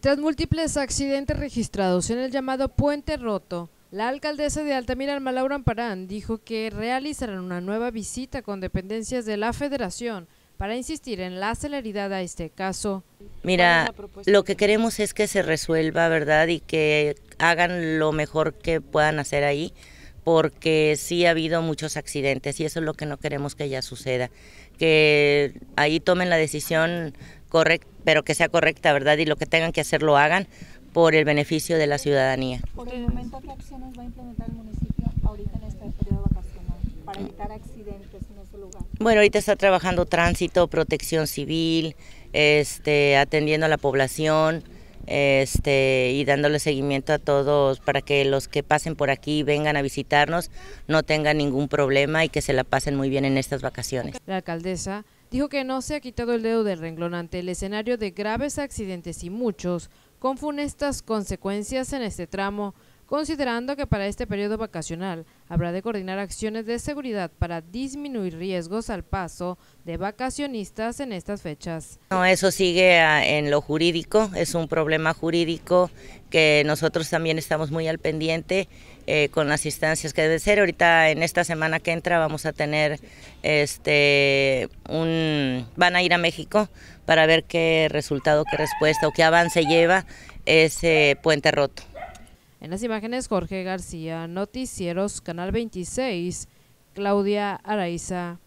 Tras múltiples accidentes registrados en el llamado Puente Roto, la alcaldesa de Altamira, Alma Laura Amparán, dijo que realizarán una nueva visita con dependencias de la Federación para insistir en la celeridad a este caso. Mira, lo que queremos es que se resuelva, ¿verdad? Y que hagan lo mejor que puedan hacer ahí, porque sí ha habido muchos accidentes y eso es lo que no queremos que ya suceda. Que ahí tomen la decisión correcta, pero que sea correcta, ¿verdad? Y lo que tengan que hacer lo hagan por el beneficio de la ciudadanía. Por el momento, ¿qué acciones va a implementar el municipio ahorita en este periodo vacacional para evitar accidentes en ese lugar? Bueno, ahorita está trabajando tránsito, protección civil, este, atendiendo a la población este, y dándole seguimiento a todos para que los que pasen por aquí vengan a visitarnos, no tengan ningún problema y que se la pasen muy bien en estas vacaciones. La alcaldesa dijo que no se ha quitado el dedo del renglón ante el escenario de graves accidentes y muchos con funestas consecuencias en este tramo considerando que para este periodo vacacional habrá de coordinar acciones de seguridad para disminuir riesgos al paso de vacacionistas en estas fechas. No, eso sigue ah, en lo jurídico, es un problema jurídico que nosotros también estamos muy al pendiente eh, con las instancias que debe ser. Ahorita en esta semana que entra vamos a tener este un van a ir a México para ver qué resultado, qué respuesta o qué avance lleva ese puente roto. En las imágenes, Jorge García, Noticieros, Canal 26, Claudia Araiza.